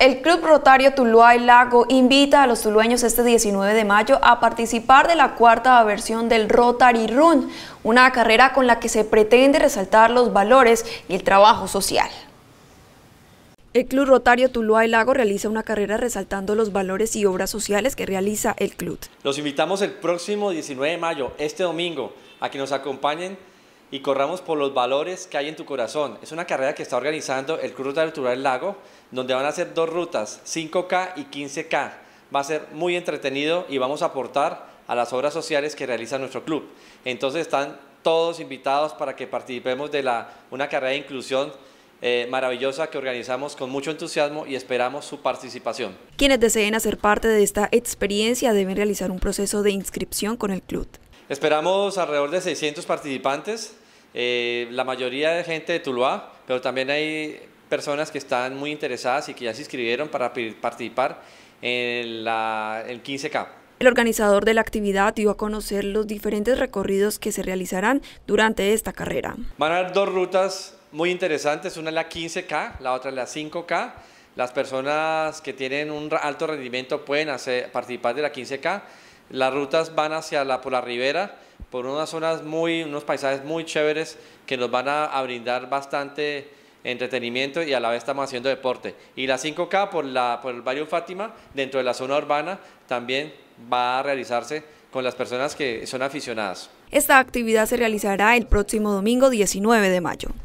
El Club Rotario Tuluá y Lago invita a los tulueños este 19 de mayo a participar de la cuarta versión del Rotary Run, una carrera con la que se pretende resaltar los valores y el trabajo social. El Club Rotario Tuluá y Lago realiza una carrera resaltando los valores y obras sociales que realiza el club. Los invitamos el próximo 19 de mayo, este domingo, a que nos acompañen y corramos por los valores que hay en tu corazón. Es una carrera que está organizando el Cruz Ruta Natural del Lago, donde van a ser dos rutas, 5K y 15K. Va a ser muy entretenido y vamos a aportar a las obras sociales que realiza nuestro club. Entonces están todos invitados para que participemos de la, una carrera de inclusión eh, maravillosa que organizamos con mucho entusiasmo y esperamos su participación. Quienes deseen hacer parte de esta experiencia deben realizar un proceso de inscripción con el club. Esperamos alrededor de 600 participantes eh, la mayoría de gente de Tuluá, pero también hay personas que están muy interesadas y que ya se inscribieron para participar en la, el 15K. El organizador de la actividad dio a conocer los diferentes recorridos que se realizarán durante esta carrera. Van a haber dos rutas muy interesantes, una es la 15K, la otra es la 5K. Las personas que tienen un alto rendimiento pueden hacer, participar de la 15K. Las rutas van hacia la, por la ribera, por unas zonas muy, unos paisajes muy chéveres que nos van a, brindar bastante entretenimiento y a la vez estamos haciendo deporte. Y la 5K por, la, por el barrio Fátima, dentro de la zona urbana, también va a realizarse con las personas que son aficionadas. Esta actividad se realizará el próximo domingo 19 de mayo.